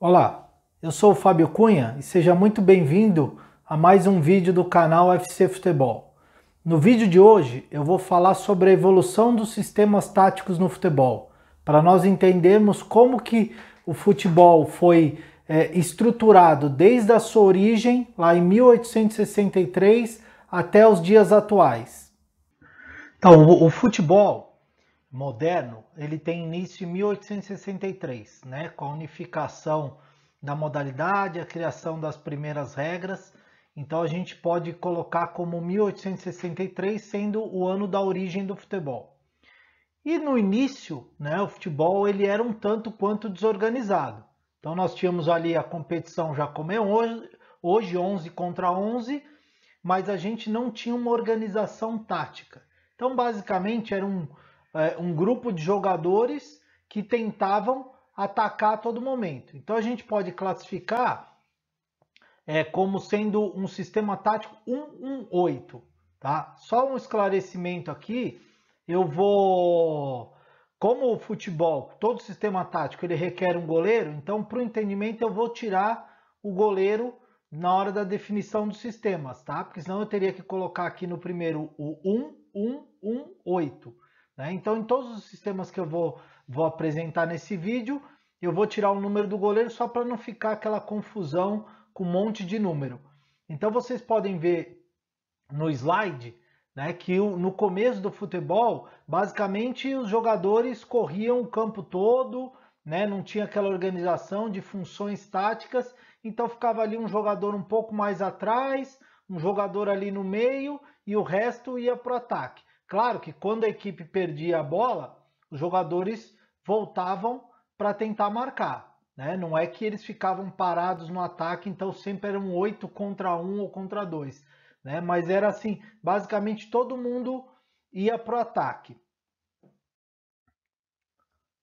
Olá, eu sou o Fábio Cunha e seja muito bem-vindo a mais um vídeo do canal FC Futebol. No vídeo de hoje eu vou falar sobre a evolução dos sistemas táticos no futebol, para nós entendermos como que o futebol foi é, estruturado desde a sua origem, lá em 1863, até os dias atuais. Então, o, o futebol moderno, ele tem início em 1863, né, com a unificação da modalidade, a criação das primeiras regras. Então a gente pode colocar como 1863 sendo o ano da origem do futebol. E no início, né, o futebol ele era um tanto quanto desorganizado. Então nós tínhamos ali a competição já como é hoje, hoje 11 contra 11, mas a gente não tinha uma organização tática. Então basicamente era um, é, um grupo de jogadores que tentavam atacar a todo momento. Então a gente pode classificar é, como sendo um sistema tático 118. Tá? Só um esclarecimento aqui, eu vou... Como o futebol, todo sistema tático, ele requer um goleiro, então para o entendimento eu vou tirar o goleiro na hora da definição dos sistemas, tá? Porque senão eu teria que colocar aqui no primeiro o 1, 1, 1, 8. Né? Então, em todos os sistemas que eu vou, vou apresentar nesse vídeo, eu vou tirar o número do goleiro só para não ficar aquela confusão com um monte de número. Então, vocês podem ver no slide né, que no começo do futebol, basicamente, os jogadores corriam o campo todo, né, não tinha aquela organização de funções táticas, então ficava ali um jogador um pouco mais atrás, um jogador ali no meio e o resto ia para o ataque. Claro que quando a equipe perdia a bola, os jogadores voltavam para tentar marcar. Né? Não é que eles ficavam parados no ataque, então sempre eram oito contra um ou contra dois. Né? Mas era assim, basicamente todo mundo ia para o ataque.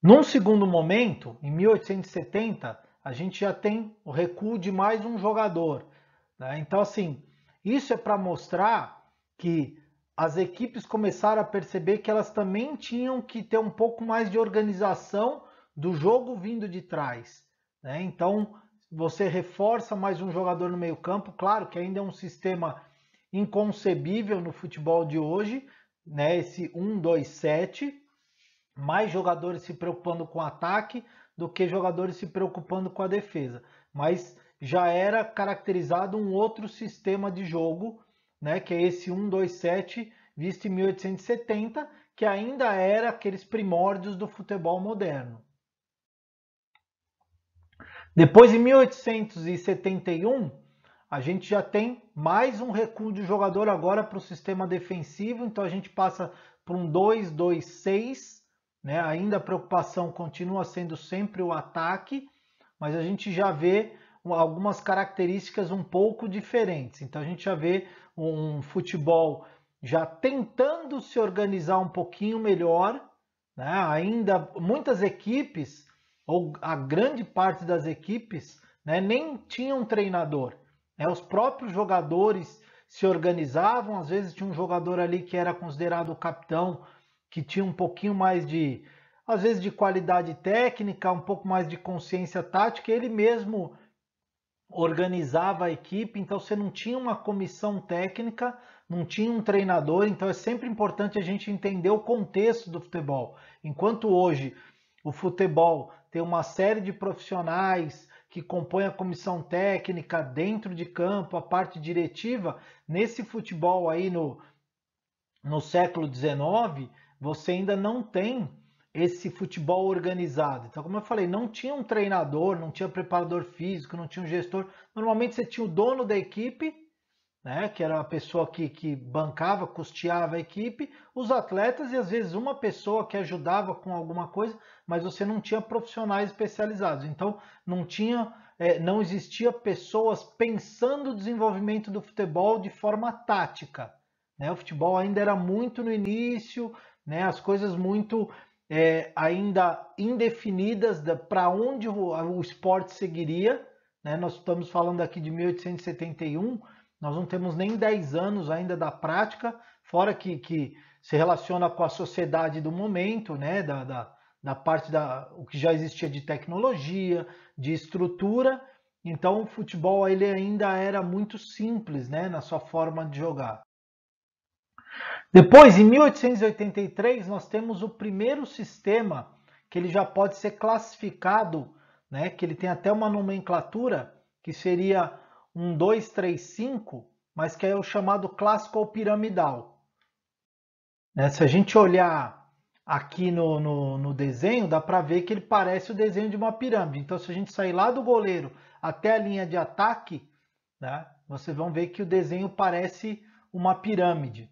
Num segundo momento, em 1870, a gente já tem o recuo de mais um jogador. Né? Então, assim, isso é para mostrar que as equipes começaram a perceber que elas também tinham que ter um pouco mais de organização do jogo vindo de trás. Né? Então, você reforça mais um jogador no meio-campo, claro que ainda é um sistema inconcebível no futebol de hoje, né? esse 1-2-7, mais jogadores se preocupando com o ataque do que jogadores se preocupando com a defesa. Mas já era caracterizado um outro sistema de jogo né, que é esse 127 visto em 1870, que ainda era aqueles primórdios do futebol moderno. Depois, em 1871, a gente já tem mais um recuo de jogador agora para o sistema defensivo, então a gente passa para um 2-2-6, né? ainda a preocupação continua sendo sempre o ataque, mas a gente já vê algumas características um pouco diferentes. Então a gente já vê um futebol já tentando se organizar um pouquinho melhor, né? Ainda muitas equipes ou a grande parte das equipes né, nem tinham treinador. Né? Os próprios jogadores se organizavam, às vezes tinha um jogador ali que era considerado o capitão, que tinha um pouquinho mais de, às vezes, de qualidade técnica, um pouco mais de consciência tática, ele mesmo organizava a equipe, então você não tinha uma comissão técnica, não tinha um treinador, então é sempre importante a gente entender o contexto do futebol. Enquanto hoje o futebol tem uma série de profissionais que compõem a comissão técnica dentro de campo, a parte diretiva, nesse futebol aí no, no século XIX, você ainda não tem esse futebol organizado. Então, como eu falei, não tinha um treinador, não tinha preparador físico, não tinha um gestor. Normalmente você tinha o dono da equipe, né, que era a pessoa que, que bancava, custeava a equipe, os atletas e às vezes uma pessoa que ajudava com alguma coisa, mas você não tinha profissionais especializados. Então, não tinha, é, não existia pessoas pensando o desenvolvimento do futebol de forma tática. Né? O futebol ainda era muito no início, né, as coisas muito é, ainda indefinidas para onde o, o, esporte seguiria. Né? Nós estamos falando aqui de 1871, nós não temos nem 10 anos ainda da prática, fora que, que se relaciona com a sociedade do momento, né? da, da, da parte da o que já existia de tecnologia, de estrutura. Então o futebol ele ainda era muito simples né? na sua forma de jogar. Depois, em 1883, nós temos o primeiro sistema que ele já pode ser classificado, né, que ele tem até uma nomenclatura, que seria um 235, mas que é o chamado clássico ou piramidal. Né? Se a gente olhar aqui no, no, no desenho, dá para ver que ele parece o desenho de uma pirâmide. Então, se a gente sair lá do goleiro até a linha de ataque, né, vocês vão ver que o desenho parece uma pirâmide.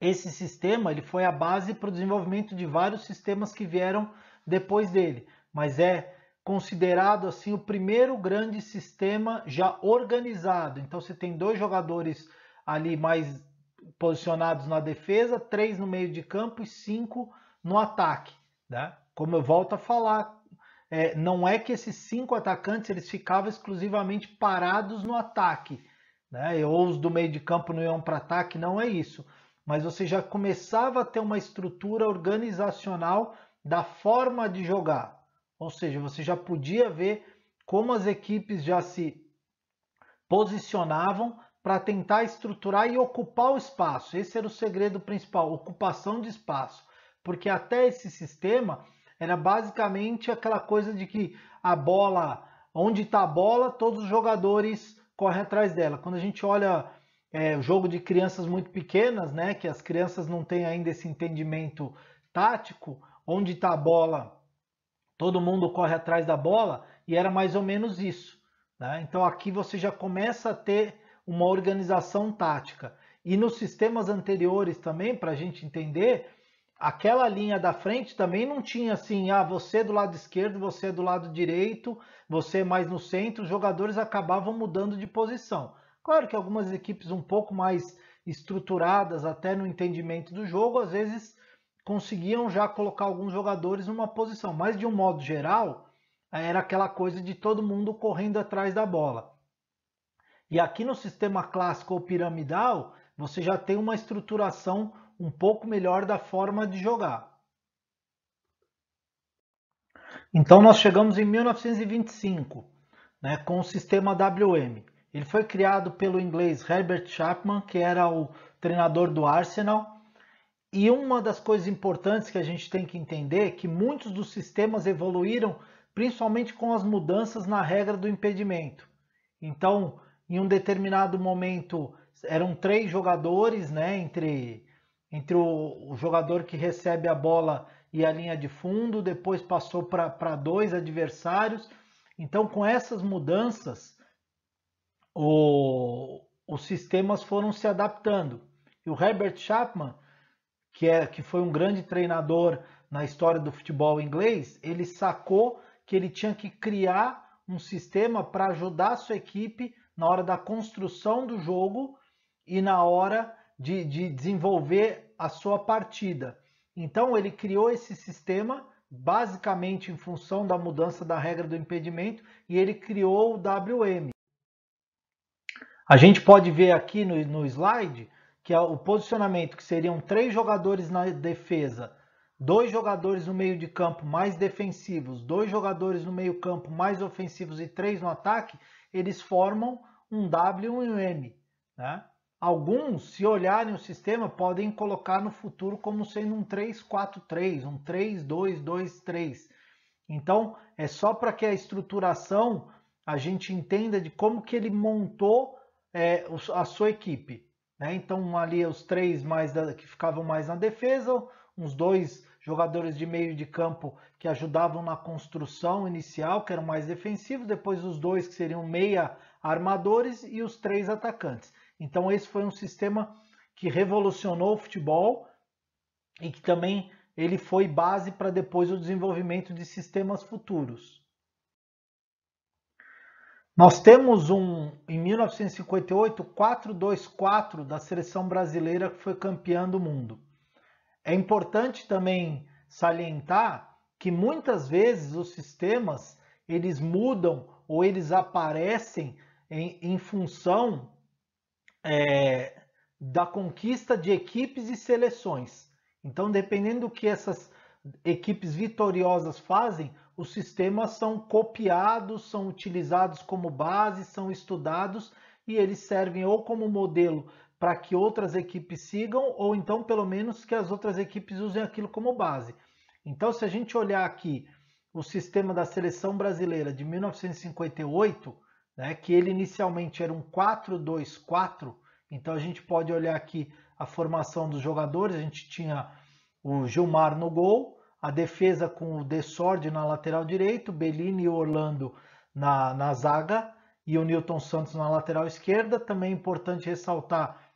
Esse sistema ele foi a base para o desenvolvimento de vários sistemas que vieram depois dele, mas é considerado assim o primeiro grande sistema já organizado. Então você tem dois jogadores ali mais posicionados na defesa, três no meio de campo e cinco no ataque. Né? Como eu volto a falar, é, não é que esses cinco atacantes eles ficavam exclusivamente parados no ataque, né? ou os do meio de campo não iam para ataque, não é isso mas você já começava a ter uma estrutura organizacional da forma de jogar. Ou seja, você já podia ver como as equipes já se posicionavam para tentar estruturar e ocupar o espaço. Esse era o segredo principal, ocupação de espaço. Porque até esse sistema era basicamente aquela coisa de que a bola, onde está a bola, todos os jogadores correm atrás dela. Quando a gente olha é, jogo de crianças muito pequenas, né? Que as crianças não têm ainda esse entendimento tático, onde está a bola, todo mundo corre atrás da bola, e era mais ou menos isso. Né? Então aqui você já começa a ter uma organização tática. E nos sistemas anteriores também, para a gente entender, aquela linha da frente também não tinha assim, ah, você é do lado esquerdo, você é do lado direito, você é mais no centro, os jogadores acabavam mudando de posição. Claro que algumas equipes um pouco mais estruturadas, até no entendimento do jogo, às vezes conseguiam já colocar alguns jogadores numa posição, mas de um modo geral, era aquela coisa de todo mundo correndo atrás da bola. E aqui no sistema clássico ou piramidal, você já tem uma estruturação um pouco melhor da forma de jogar. Então nós chegamos em 1925, né, com o sistema WM. Ele foi criado pelo inglês Herbert Chapman, que era o treinador do Arsenal. E uma das coisas importantes que a gente tem que entender é que muitos dos sistemas evoluíram principalmente com as mudanças na regra do impedimento. Então, em um determinado momento, eram três jogadores, né, entre, entre o, o jogador que recebe a bola e a linha de fundo, depois passou para dois adversários. Então, com essas mudanças, o, os sistemas foram se adaptando. E o Herbert Chapman, que, é, que foi um grande treinador na história do futebol inglês, ele sacou que ele tinha que criar um sistema para ajudar a sua equipe na hora da construção do jogo e na hora de, de desenvolver a sua partida. Então ele criou esse sistema basicamente em função da mudança da regra do impedimento e ele criou o WM. A gente pode ver aqui no, no slide que é o posicionamento que seriam três jogadores na defesa, dois jogadores no meio de campo mais defensivos, dois jogadores no meio campo mais ofensivos e três no ataque, eles formam um W e um M. Né? Alguns, se olharem o sistema, podem colocar no futuro como sendo um 3-4-3, um 3-2-2-3. Então, é só para que a estruturação a gente entenda de como que ele montou é, a sua equipe. Né? Então, ali os três mais da, que ficavam mais na defesa, uns dois jogadores de meio de campo que ajudavam na construção inicial, que eram mais defensivos, depois os dois que seriam meia armadores e os três atacantes. Então, esse foi um sistema que revolucionou o futebol e que também ele foi base para depois o desenvolvimento de sistemas futuros. Nós temos um, em 1958, 4-2-4 da seleção brasileira que foi campeã do mundo. É importante também salientar que muitas vezes os sistemas eles mudam ou eles aparecem em, em função é, da conquista de equipes e seleções. Então, dependendo do que essas equipes vitoriosas fazem, os sistemas são copiados, são utilizados como base, são estudados e eles servem ou como modelo para que outras equipes sigam, ou então pelo menos que as outras equipes usem aquilo como base. Então, se a gente olhar aqui o sistema da seleção brasileira de 1958, né, que ele inicialmente era um 4-2-4, então a gente pode olhar aqui a formação dos jogadores, a gente tinha o Gilmar no gol, a defesa com o Desordi na lateral direito, Bellini e Orlando na, na zaga e o Newton Santos na lateral esquerda. Também é importante ressaltar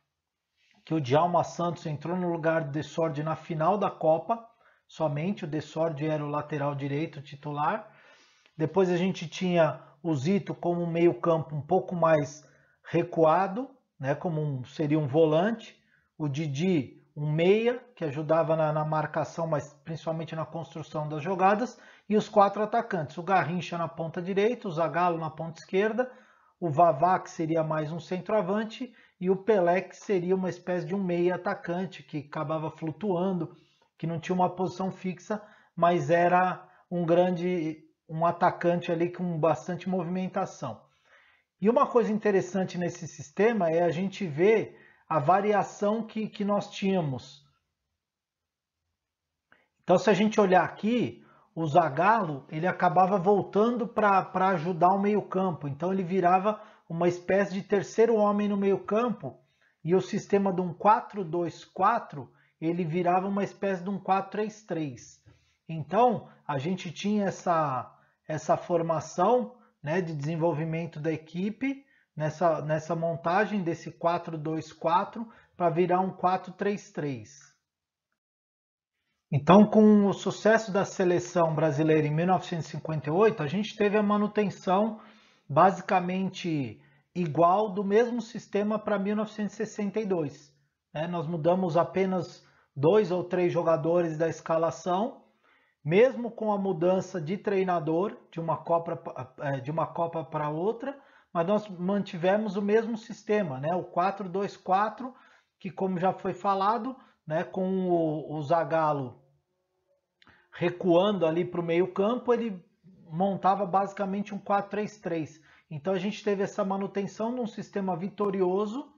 que o Djalma Santos entrou no lugar do Desordi na final da Copa, somente o Desordi era o lateral direito titular. Depois a gente tinha o Zito como meio-campo um pouco mais recuado, né, como um, seria um volante, o Didi um meia, que ajudava na, na, marcação, mas principalmente na construção das jogadas, e os quatro atacantes, o Garrincha na ponta direita, o Zagallo na ponta esquerda, o Vavá, que seria mais um centroavante, e o Pelé, que seria uma espécie de um meia atacante, que acabava flutuando, que não tinha uma posição fixa, mas era um grande um atacante ali com bastante movimentação. E uma coisa interessante nesse sistema é a gente ver a variação que, que nós tínhamos. Então, se a gente olhar aqui, o Zagallo ele acabava voltando para ajudar o meio-campo. Então, ele virava uma espécie de terceiro homem no meio-campo e o sistema de um 4-2-4 ele virava uma espécie de um 4-3-3. Então, a gente tinha essa, essa formação né, de desenvolvimento da equipe nessa, nessa montagem desse 4-2-4 para virar um 4-3-3. Então, com o sucesso da seleção brasileira em 1958, a gente teve a manutenção basicamente igual do mesmo sistema para 1962. Né? Nós mudamos apenas dois ou três jogadores da escalação, mesmo com a mudança de treinador de uma Copa, eh, de uma Copa para outra, mas nós mantivemos o mesmo sistema, né? O 4-2-4, que como já foi falado, né, com o, o Zagallo recuando ali para o meio-campo, ele montava basicamente um 4-3-3. Então a gente teve essa manutenção de um sistema vitorioso,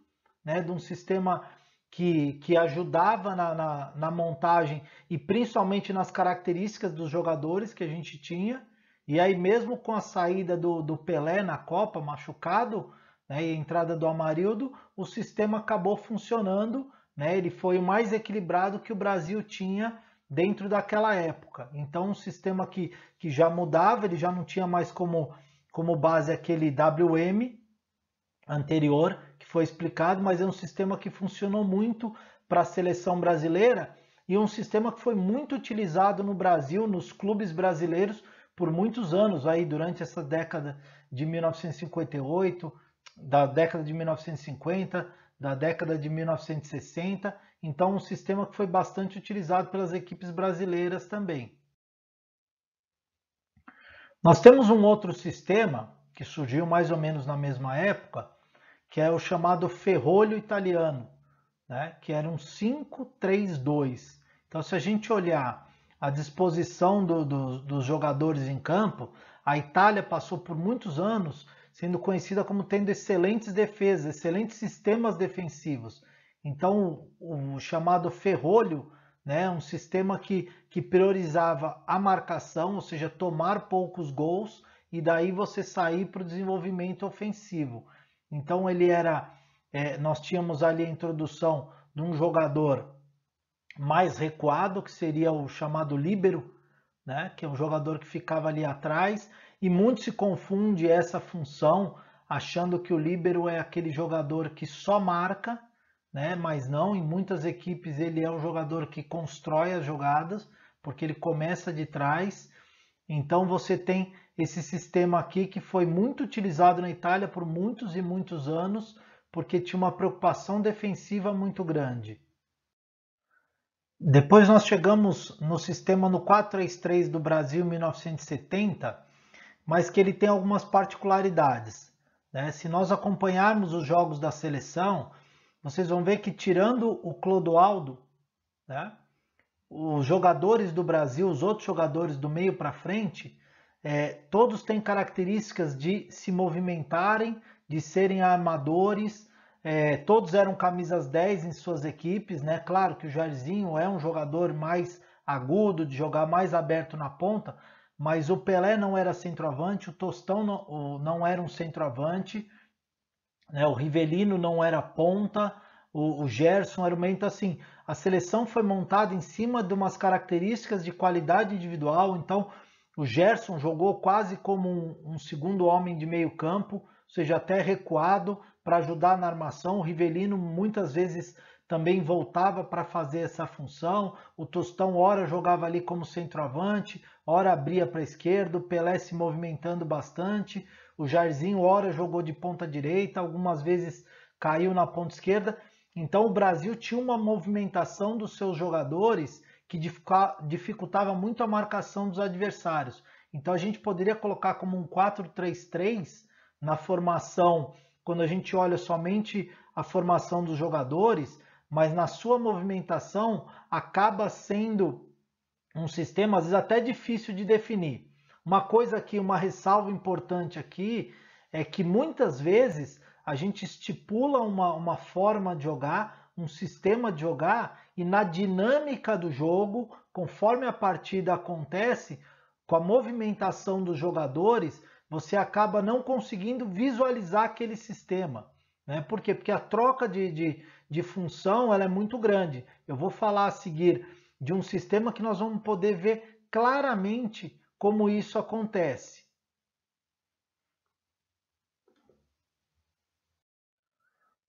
né, de um sistema que, que ajudava na, na, na montagem e principalmente nas características dos jogadores que a gente tinha. E aí, mesmo com a saída do, do Pelé na Copa, machucado, né, e a entrada do Amarildo, o sistema acabou funcionando. Né, ele foi o mais equilibrado que o Brasil tinha dentro daquela época. Então, um sistema que, que já mudava, ele já não tinha mais como, como base aquele WM anterior, que foi explicado, mas é um sistema que funcionou muito para a seleção brasileira e um sistema que foi muito utilizado no Brasil, nos clubes brasileiros, por muitos anos, aí durante essa década de 1958, da década de 1950, da década de 1960. Então, um sistema que foi bastante utilizado pelas equipes brasileiras também. Nós temos um outro sistema que surgiu mais ou menos na mesma época, que é o chamado ferrolho italiano, né? que era um 532. Então, se a gente olhar a disposição do, do, dos jogadores em campo, a Itália passou por muitos anos sendo conhecida como tendo excelentes defesas, excelentes sistemas defensivos. Então, o chamado ferrolho, né, um sistema que, que priorizava a marcação, ou seja, tomar poucos gols e daí você sair para o desenvolvimento ofensivo. Então, ele era. É, nós tínhamos ali a introdução de um jogador mais recuado, que seria o chamado líbero, né? que é um jogador que ficava ali atrás, e muito se confunde essa função, achando que o líbero é aquele jogador que só marca, né? mas não, em muitas equipes ele é um jogador que constrói as jogadas, porque ele começa de trás. Então você tem esse sistema aqui que foi muito utilizado na Itália por muitos e muitos anos, porque tinha uma preocupação defensiva muito grande. Depois nós chegamos no sistema no 433 do Brasil 1970, mas que ele tem algumas particularidades. Né? Se nós acompanharmos os jogos da seleção, vocês vão ver que tirando o Clodoaldo, né? os jogadores do Brasil, os outros jogadores do meio para frente, é, todos têm características de se movimentarem, de serem armadores, é, todos eram camisas 10 em suas equipes, né? Claro que o Jairzinho é um jogador mais agudo, de jogar mais aberto na ponta, mas o Pelé não era centroavante, o Tostão não, não era um centroavante, né? o Rivelino não era ponta, o, o Gerson era o meio. Então, assim, a seleção foi montada em cima de umas características de qualidade individual. Então, o Gerson jogou quase como um, um segundo homem de meio campo, ou seja, até recuado para ajudar na armação. O Rivelino muitas vezes também voltava para fazer essa função. O Tostão, ora, jogava ali como centroavante, ora abria para a esquerda, o Pelé se movimentando bastante. O Jairzinho, ora, jogou de ponta direita, algumas vezes caiu na ponta esquerda. Então, o Brasil tinha uma movimentação dos seus jogadores que dificultava muito a marcação dos adversários. Então, a gente poderia colocar como um 4-3-3 na formação quando a gente olha somente a formação dos jogadores, mas na sua movimentação acaba sendo um sistema às vezes até difícil de definir. Uma coisa aqui, uma ressalva importante aqui, é que muitas vezes a gente estipula uma, uma forma de jogar, um sistema de jogar, e na dinâmica do jogo, conforme a partida acontece, com a movimentação dos jogadores, você acaba não conseguindo visualizar aquele sistema. Né? Por quê? Porque a troca de, de, de função ela é muito grande. Eu vou falar a seguir de um sistema que nós vamos poder ver claramente como isso acontece.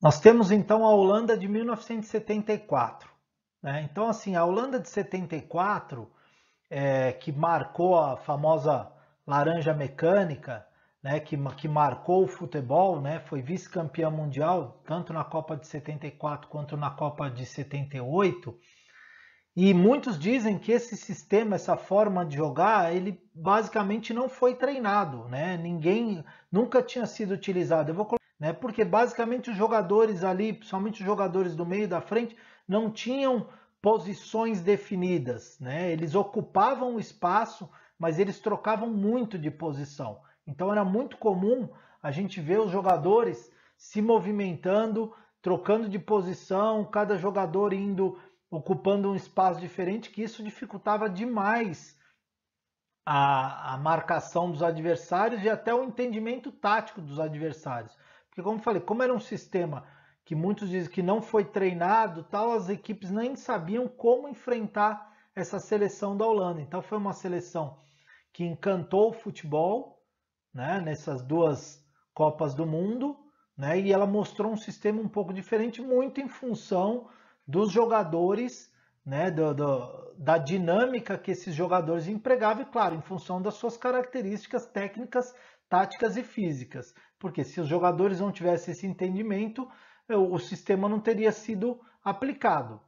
Nós temos então a Holanda de 1974. Né? Então, assim, a Holanda de 74, é, que marcou a famosa laranja mecânica, né, que, que marcou o futebol, né, foi vice campeão mundial, tanto na Copa de 74 quanto na Copa de 78. E muitos dizem que esse sistema, essa forma de jogar, ele basicamente não foi treinado, né? Ninguém nunca tinha sido utilizado. Eu vou colocar, né, porque basicamente os jogadores ali, principalmente os jogadores do meio da frente, não tinham posições definidas, né? Eles ocupavam o espaço, mas eles trocavam muito de posição. Então era muito comum a gente ver os jogadores se movimentando, trocando de posição, cada jogador indo ocupando um espaço diferente, que isso dificultava demais a, a marcação dos adversários e até o entendimento tático dos adversários. Porque, como falei, como era um sistema que muitos dizem que não foi treinado, tal, as equipes nem sabiam como enfrentar essa seleção da Holanda. Então foi uma seleção que encantou o futebol né, nessas duas Copas do Mundo, né, e ela mostrou um sistema um pouco diferente, muito em função dos jogadores, né, do, do, da dinâmica que esses jogadores empregavam, e claro, em função das suas características técnicas, táticas e físicas. Porque se os jogadores não tivessem esse entendimento, eh, o sistema não teria sido aplicado.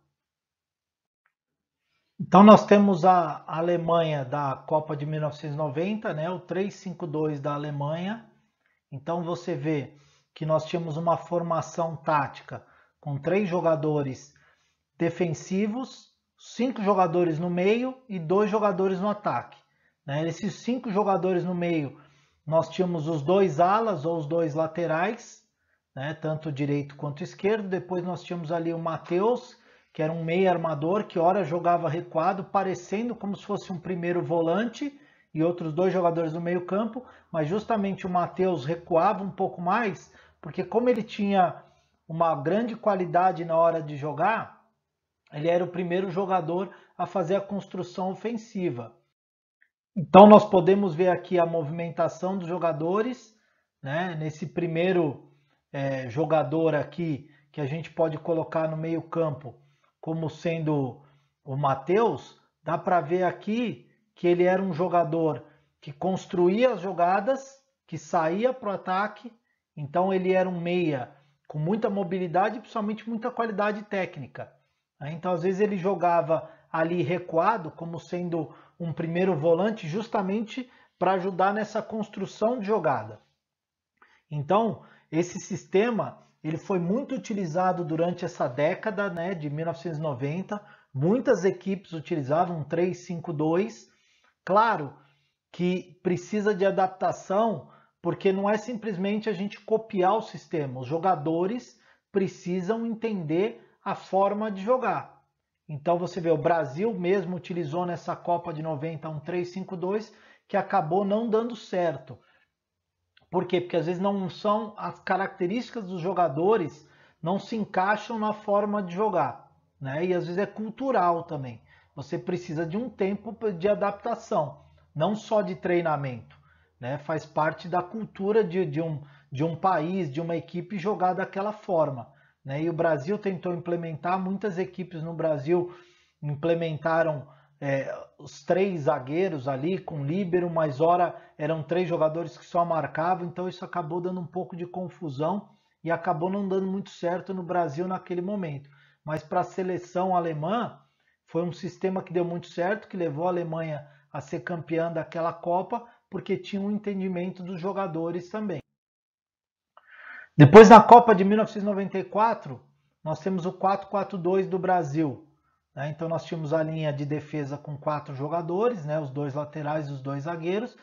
Então nós temos a Alemanha da Copa de 1990, né, o 3-5-2 da Alemanha. Então você vê que nós tínhamos uma formação tática com três jogadores defensivos, cinco jogadores no meio e dois jogadores no ataque. Né? Esses cinco jogadores no meio, nós tínhamos os dois alas ou os dois laterais, né? tanto direito quanto esquerdo. Depois nós tínhamos ali o Matheus, que era um meio armador que ora jogava recuado, parecendo como se fosse um primeiro volante e outros dois jogadores do meio campo, mas justamente o Matheus recuava um pouco mais, porque como ele tinha uma grande qualidade na hora de jogar, ele era o primeiro jogador a fazer a construção ofensiva. Então nós podemos ver aqui a movimentação dos jogadores, né? nesse primeiro é, jogador aqui que a gente pode colocar no meio campo, como sendo o Matheus, dá para ver aqui que ele era um jogador que construía as jogadas, que saía para o ataque, então ele era um meia com muita mobilidade e principalmente muita qualidade técnica. Né? Então às vezes ele jogava ali recuado como sendo um primeiro volante justamente para ajudar nessa construção de jogada. Então esse sistema ele foi muito utilizado durante essa década né, de 1990. Muitas equipes utilizavam 3-5-2. Claro que precisa de adaptação, porque não é simplesmente a gente copiar o sistema. Os jogadores precisam entender a forma de jogar. Então você vê, o Brasil mesmo utilizou nessa Copa de 90 um 3-5-2 que acabou não dando certo. Por quê? Porque às vezes não são as características dos jogadores não se encaixam na forma de jogar, né? E às vezes é cultural também. Você precisa de um tempo de adaptação, não só de treinamento, né? Faz parte da cultura de, de um, de um país, de uma equipe jogar daquela forma, né? E o Brasil tentou implementar, muitas equipes no Brasil implementaram é, os três zagueiros ali com líbero, mas ora eram três jogadores que só marcavam, então isso acabou dando um pouco de confusão e acabou não dando muito certo no Brasil naquele momento. Mas para a seleção alemã foi um sistema que deu muito certo, que levou a Alemanha a ser campeã daquela Copa, porque tinha um entendimento dos jogadores também. Depois na Copa de 1994, nós temos o 4-4-2 do Brasil, né? Então nós tínhamos a linha de defesa com quatro jogadores, né? os dois laterais e os dois zagueiros.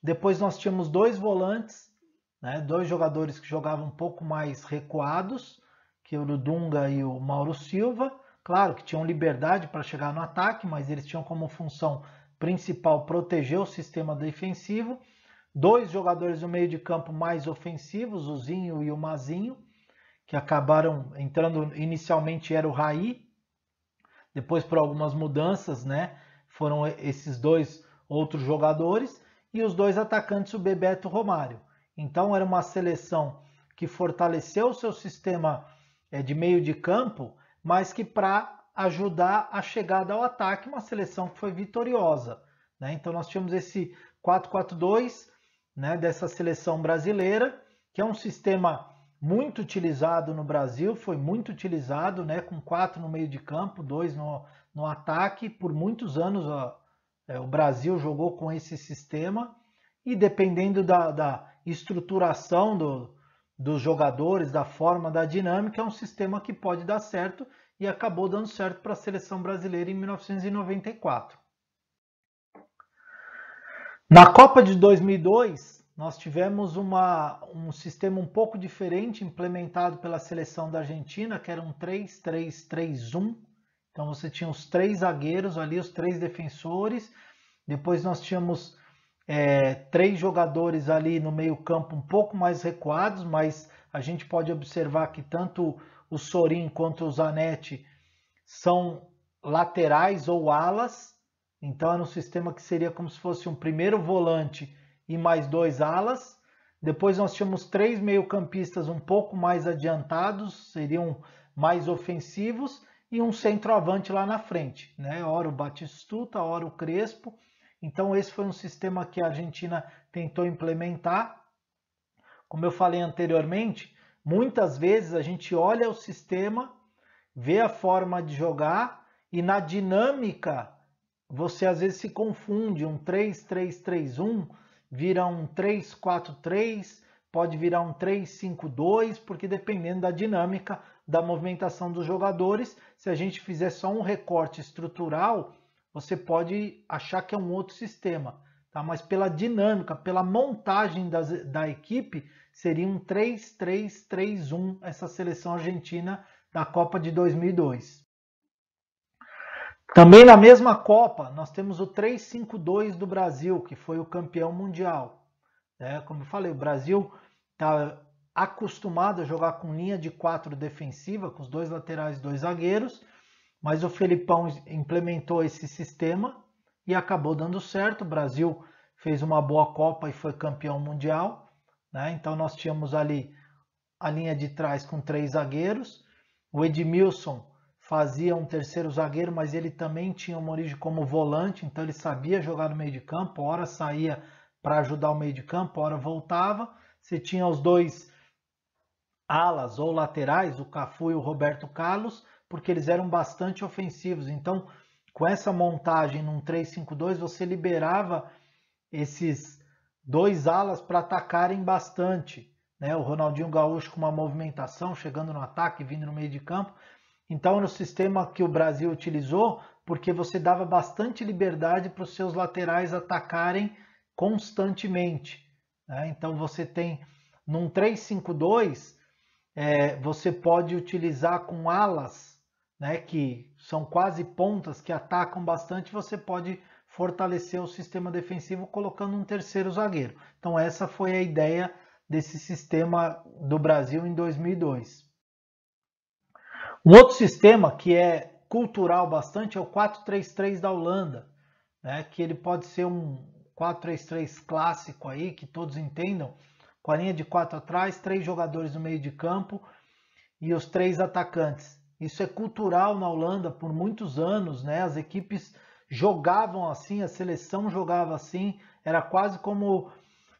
Depois nós tínhamos dois volantes, né? dois jogadores que jogavam um pouco mais recuados, que o Dunga e o Mauro Silva. Claro que tinham liberdade para chegar no ataque, mas eles tinham como função principal proteger o sistema defensivo. Dois jogadores do meio de campo mais ofensivos, o Zinho e o Mazinho, que acabaram entrando inicialmente era o Raí, depois, por algumas mudanças, né? Foram esses dois outros jogadores e os dois atacantes, o Bebeto e o Romário. Então, era uma seleção que fortaleceu o seu sistema é, de meio de campo, mas que para ajudar a chegada ao ataque, uma seleção que foi vitoriosa. Né? Então, nós tínhamos esse 4-4-2 né, dessa seleção brasileira, que é um sistema muito utilizado no Brasil, foi muito utilizado, né, com quatro no meio de campo, dois no, no ataque. Por muitos anos ó, é, o Brasil jogou com esse sistema e dependendo da, da estruturação do, dos jogadores, da forma, da dinâmica, é um sistema que pode dar certo e acabou dando certo para a seleção brasileira em 1994. Na Copa de 2002, nós tivemos uma, um sistema um pouco diferente implementado pela seleção da Argentina, que era um 3-3-3-1. Então você tinha os três zagueiros ali, os três defensores. Depois nós tínhamos é, três jogadores ali no meio-campo um pouco mais recuados, mas a gente pode observar que tanto o Sorin quanto o Zanetti são laterais ou alas. Então era um sistema que seria como se fosse um primeiro volante e mais dois alas. Depois nós tínhamos três meio-campistas um pouco mais adiantados, seriam mais ofensivos, e um centroavante lá na frente, né? Ora o Batistuta, ora o Crespo. Então esse foi um sistema que a Argentina tentou implementar. Como eu falei anteriormente, muitas vezes a gente olha o sistema, vê a forma de jogar e na dinâmica você às vezes se confunde um 3-3-3-1 vira um 3-4-3, pode virar um 3-5-2, porque dependendo da dinâmica da movimentação dos jogadores, se a gente fizer só um recorte estrutural, você pode achar que é um outro sistema. Tá? Mas pela dinâmica, pela montagem das, da equipe, seria um 3-3-3-1 essa seleção argentina da Copa de 2002. Também na mesma Copa, nós temos o 3-5-2 do Brasil, que foi o campeão mundial. É, como eu falei, o Brasil está acostumado a jogar com linha de quatro defensiva, com os dois laterais e dois zagueiros, mas o Felipão implementou esse sistema e acabou dando certo. O Brasil fez uma boa Copa e foi campeão mundial. Né? Então nós tínhamos ali a linha de trás com três zagueiros, o Edmilson fazia um terceiro zagueiro, mas ele também tinha uma origem como volante, então ele sabia jogar no meio de campo, hora saía para ajudar o meio de campo, hora voltava. Você tinha os dois alas ou laterais, o Cafu e o Roberto Carlos, porque eles eram bastante ofensivos. Então, com essa montagem num 3-5-2, você liberava esses dois alas para atacarem bastante. Né? O Ronaldinho Gaúcho com uma movimentação, chegando no ataque, vindo no meio de campo. Então, era o sistema que o Brasil utilizou porque você dava bastante liberdade para os seus laterais atacarem constantemente. Né? Então, você tem num 3-5-2, é, você pode utilizar com alas, né, que são quase pontas, que atacam bastante, você pode fortalecer o sistema defensivo colocando um terceiro zagueiro. Então, essa foi a ideia desse sistema do Brasil em 2002. Um outro sistema que é cultural bastante é o 4-3-3 da Holanda, né? que ele pode ser um 4-3-3 clássico aí, que todos entendam, com a linha de quatro atrás, três jogadores no meio de campo e os três atacantes. Isso é cultural na Holanda por muitos anos, né? As equipes jogavam assim, a seleção jogava assim, era quase como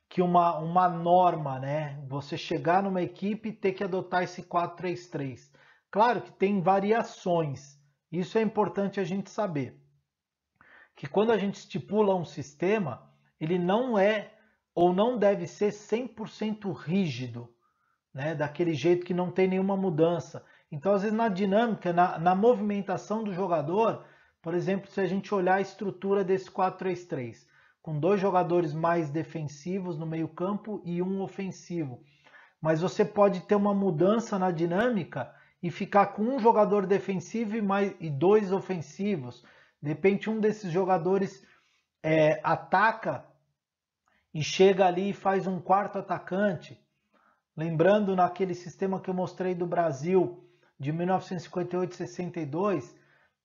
que uma, uma norma, né? Você chegar numa equipe e ter que adotar esse 4-3-3. Claro que tem variações, isso é importante a gente saber. Que quando a gente estipula um sistema, ele não é ou não deve ser 100% rígido, né? daquele jeito que não tem nenhuma mudança. Então, às vezes, na dinâmica, na, na movimentação do jogador, por exemplo, se a gente olhar a estrutura desse 4-3-3, com dois jogadores mais defensivos no meio-campo e um ofensivo. Mas você pode ter uma mudança na dinâmica e ficar com um jogador defensivo e, mais, e dois ofensivos. De repente, um desses jogadores é, ataca e chega ali e faz um quarto atacante. Lembrando naquele sistema que eu mostrei do Brasil de 1958-62,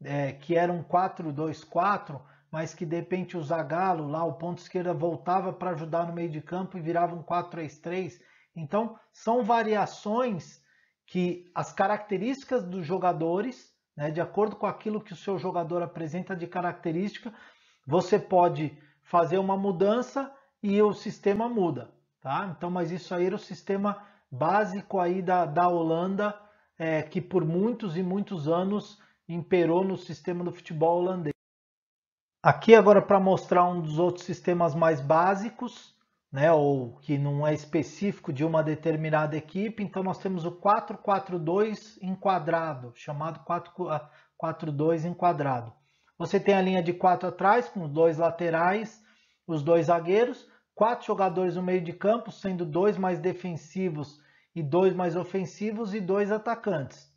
é, que era um 4-2-4, mas que de repente o Zagallo lá, o ponto esquerda, voltava para ajudar no meio de campo e virava um 4-3-3. Então, são variações que as características dos jogadores, né, de acordo com aquilo que o seu jogador apresenta de característica, você pode fazer uma mudança e o sistema muda, tá? Então, mas isso aí era o sistema básico aí da, da Holanda, é, que por muitos e muitos anos imperou no sistema do futebol holandês. Aqui agora para mostrar um dos outros sistemas mais básicos, né, ou que não é específico de uma determinada equipe, então nós temos o 4-4-2 enquadrado, chamado 4-4-2 enquadrado. Você tem a linha de quatro atrás, com os dois laterais, os dois zagueiros, quatro jogadores no meio de campo, sendo dois mais defensivos e dois mais ofensivos e dois atacantes.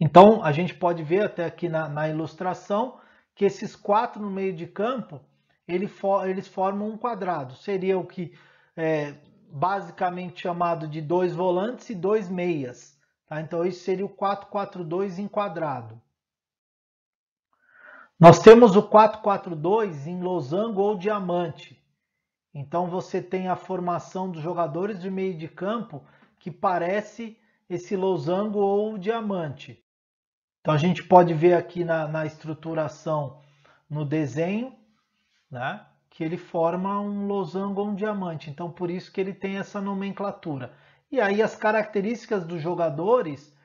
Então a gente pode ver até aqui na, na ilustração que esses quatro no meio de campo ele eles formam um quadrado. Seria o que é basicamente chamado de dois volantes e dois meias. Tá? Então, isso seria o 4-4-2 em quadrado. Nós temos o 4-4-2 em losango ou diamante. Então, você tem a formação dos jogadores de meio de campo que parece esse losango ou diamante. Então, a gente pode ver aqui na, na estruturação no desenho né? que ele forma um losango ou um diamante. Então, por isso que ele tem essa nomenclatura. E aí as características dos jogadores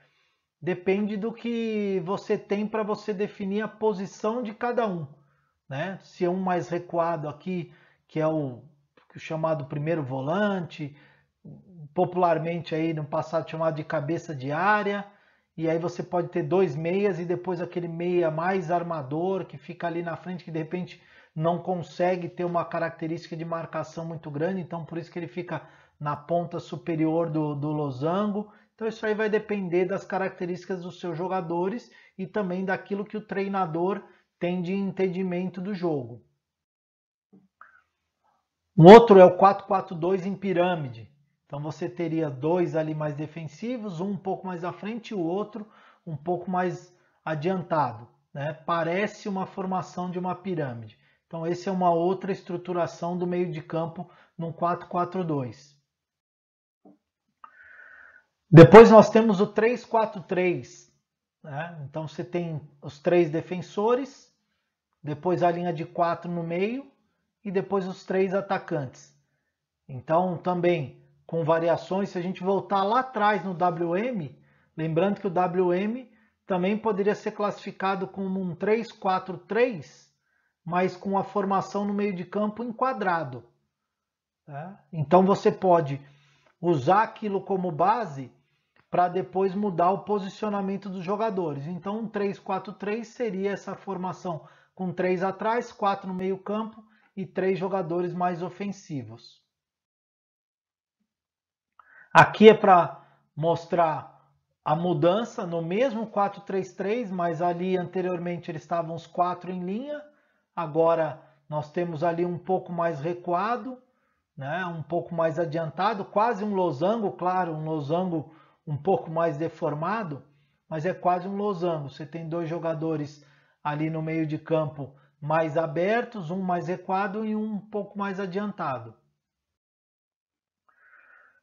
depende do que você tem para você definir a posição de cada um. Né? Se é um mais recuado aqui, que é o, o chamado primeiro volante, popularmente aí no passado chamado de cabeça de área, e aí você pode ter dois meias e depois aquele meia mais armador que fica ali na frente, que de repente não consegue ter uma característica de marcação muito grande, então por isso que ele fica na ponta superior do, do losango. Então isso aí vai depender das características dos seus jogadores e também daquilo que o treinador tem de entendimento do jogo. Um outro é o 4-4-2 em pirâmide. Então você teria dois ali mais defensivos, um um pouco mais à frente e o outro um pouco mais adiantado. Né? Parece uma formação de uma pirâmide. Então, essa é uma outra estruturação do meio de campo num 4-4-2. Depois nós temos o 3-4-3. Né? Então, você tem os três defensores, depois a linha de quatro no meio e depois os três atacantes. Então, também com variações, se a gente voltar lá atrás no WM, lembrando que o WM também poderia ser classificado como um 3-4-3, mas com a formação no meio de campo enquadrado. Tá? Né? Então você pode usar aquilo como base para depois mudar o posicionamento dos jogadores. Então um 3-4-3 seria essa formação com três atrás, quatro no meio campo e três jogadores mais ofensivos. Aqui é para mostrar a mudança no mesmo 4-3-3, mas ali anteriormente eles estavam os quatro em linha Agora nós temos ali um pouco mais recuado, né? um pouco mais adiantado, quase um losango, claro, um losango um pouco mais deformado, mas é quase um losango. Você tem dois jogadores ali no meio de campo mais abertos, um mais recuado e um um pouco mais adiantado.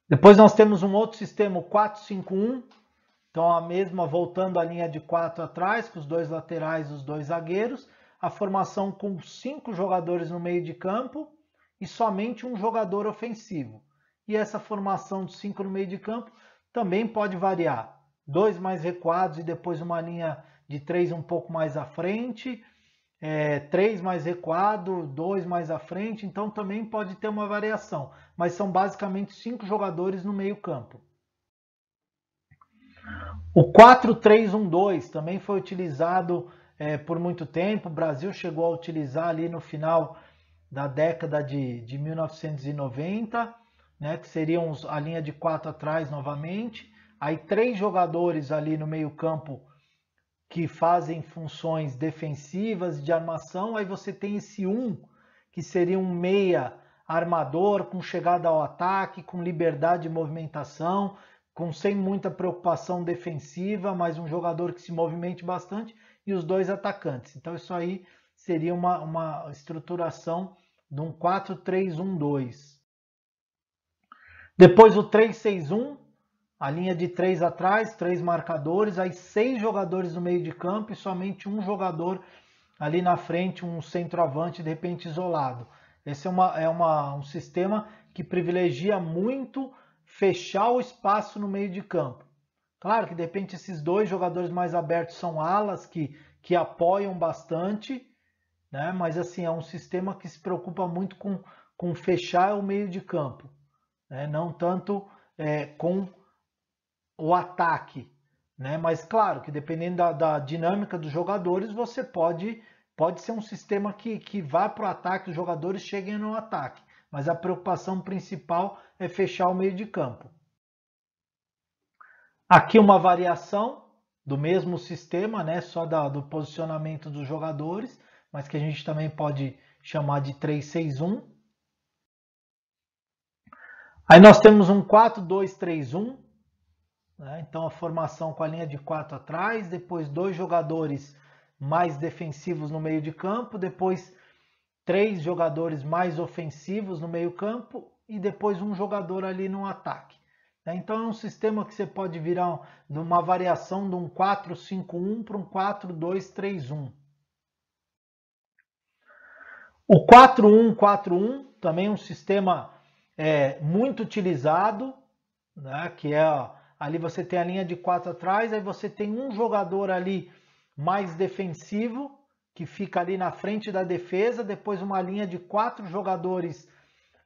Depois nós temos um outro sistema, 4-5-1. Então a mesma voltando a linha de quatro atrás, com os dois laterais, os dois zagueiros a formação com cinco jogadores no meio de campo e somente um jogador ofensivo. E essa formação de cinco no meio de campo também pode variar. Dois mais recuados e depois uma linha de três um pouco mais à frente, é, três mais recuado, dois mais à frente, então também pode ter uma variação, mas são basicamente cinco jogadores no meio-campo. O 4-3-1-2 também foi utilizado é, por muito tempo. O Brasil chegou a utilizar ali no final da década de, de 1990, né, que seriam a linha de quatro atrás novamente. Aí três jogadores ali no meio campo que fazem funções defensivas de armação. Aí você tem esse um que seria um meia armador com chegada ao ataque, com liberdade de movimentação, com sem muita preocupação defensiva, mas um jogador que se movimente bastante e os dois atacantes. Então isso aí seria uma, uma estruturação de um 4-3-1-2. Depois o 3-6-1, a linha de três atrás, três marcadores, aí seis jogadores no meio de campo e somente um jogador ali na frente, um centroavante de repente isolado. Esse é, uma, é uma, um sistema que privilegia muito fechar o espaço no meio de campo. Claro que de repente esses dois jogadores mais abertos são alas que, que apoiam bastante, né? mas assim, é um sistema que se preocupa muito com, com fechar o meio de campo, né? não tanto é, com o ataque. Né? Mas claro que dependendo da, da dinâmica dos jogadores, você pode pode ser um sistema que, que vá para o ataque, os jogadores cheguem no ataque, mas a preocupação principal é fechar o meio de campo. Aqui uma variação do mesmo sistema, né? só da, do posicionamento dos jogadores, mas que a gente também pode chamar de 3-6-1. Aí nós temos um 4-2-3-1, né? então a formação com a linha de 4 atrás, depois dois jogadores mais defensivos no meio de campo, depois três jogadores mais ofensivos no meio campo e depois um jogador ali no ataque. Né? Então é um sistema que você pode virar numa variação de um 4-5-1 para um 4-2-3-1. O 4-1-4-1 também é um sistema é, muito utilizado, né? que é ali você tem a linha de quatro atrás, aí você tem um jogador ali mais defensivo, que fica ali na frente da defesa, depois uma linha de quatro jogadores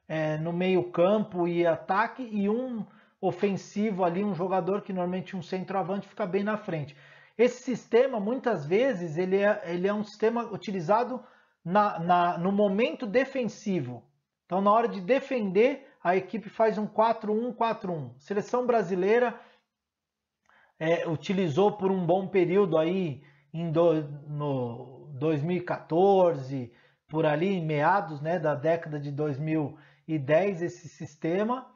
é, no meio campo e ataque, e um ofensivo ali, um jogador que normalmente um centroavante fica bem na frente. Esse sistema, muitas vezes, ele é, ele é um sistema utilizado na, na, no momento defensivo. Então, na hora de defender, a equipe faz um 4-1-4-1. Seleção brasileira é, utilizou por um bom período aí, em do, no 2014, por ali, em meados né, da década de 2010, esse sistema.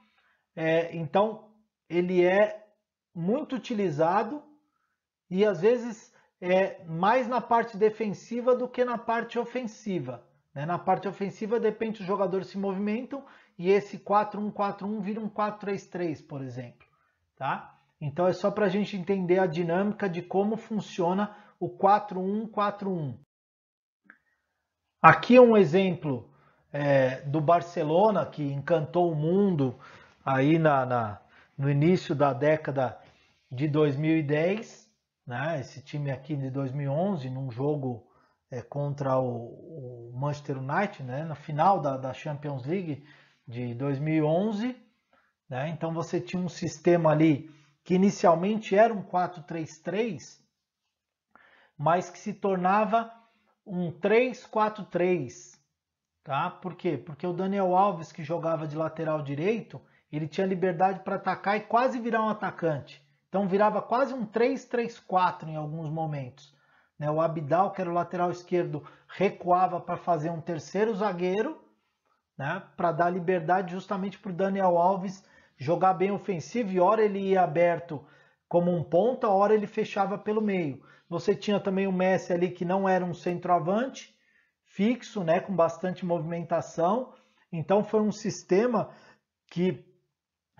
É, então, ele é muito utilizado e às vezes é mais na parte defensiva do que na parte ofensiva. Né? Na parte ofensiva, de repente, os jogadores se movimentam e esse 4-1-4-1 vira um 4-3-3, por exemplo. Tá? Então é só para a gente entender a dinâmica de como funciona o 4-1-4-1. Aqui é um exemplo é, do Barcelona que encantou o mundo aí na, na, no início da década de 2010, né? esse time aqui de 2011, num jogo é, contra o, o, Manchester United, né? na final da, da Champions League de 2011. Né? Então você tinha um sistema ali que inicialmente era um 4-3-3, mas que se tornava um 3-4-3. Tá? Por quê? Porque o Daniel Alves, que jogava de lateral direito, ele tinha liberdade para atacar e quase virar um atacante. Então virava quase um 3-3-4 em alguns momentos. Né? O Abidal, que era o lateral esquerdo, recuava para fazer um terceiro zagueiro, né? para dar liberdade justamente para o Daniel Alves jogar bem ofensivo. E hora ele ia aberto como um ponta, hora ele fechava pelo meio. Você tinha também o Messi ali, que não era um centroavante fixo, né? com bastante movimentação. Então foi um sistema que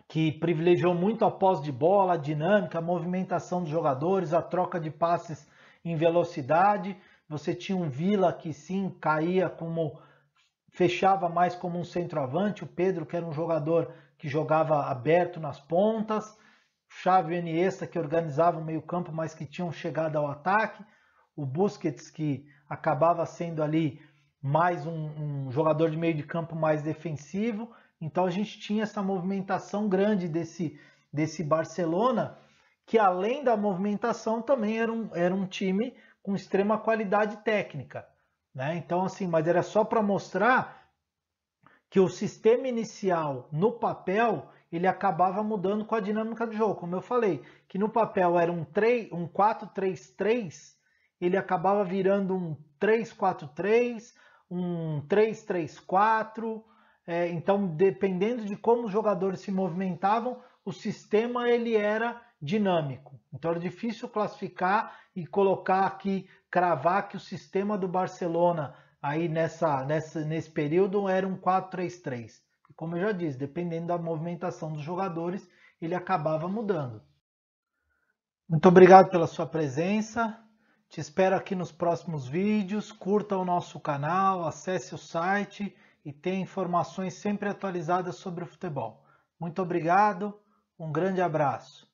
que privilegiou muito a pós de bola, a dinâmica, a movimentação dos jogadores, a troca de passes em velocidade. Você tinha um Vila que sim caía como fechava mais como um centroavante, o Pedro que era um jogador que jogava aberto nas pontas, Xavi e Iniesta que organizava o meio-campo, mas que tinham chegado ao ataque, o Busquets que acabava sendo ali mais um, um jogador de meio de campo mais defensivo então a gente tinha essa movimentação grande desse, desse Barcelona, que além da movimentação também era um, era um time com extrema qualidade técnica. Né? Então, assim, mas era só para mostrar que o sistema inicial no papel ele acabava mudando com a dinâmica do jogo. Como eu falei, que no papel era um, um 4-3-3, ele acabava virando um 3-4-3, um 3-3-4, é, então, dependendo de como os jogadores se movimentavam, o sistema ele era dinâmico. Então era difícil classificar e colocar aqui, cravar que o sistema do Barcelona aí nessa, nessa nesse período era um 4-3-3. Como eu já disse, dependendo da movimentação dos jogadores, ele acabava mudando. Muito obrigado pela sua presença. Te espero aqui nos próximos vídeos. Curta o nosso canal, acesse o site e ter informações sempre atualizadas sobre o futebol. Muito obrigado, um grande abraço.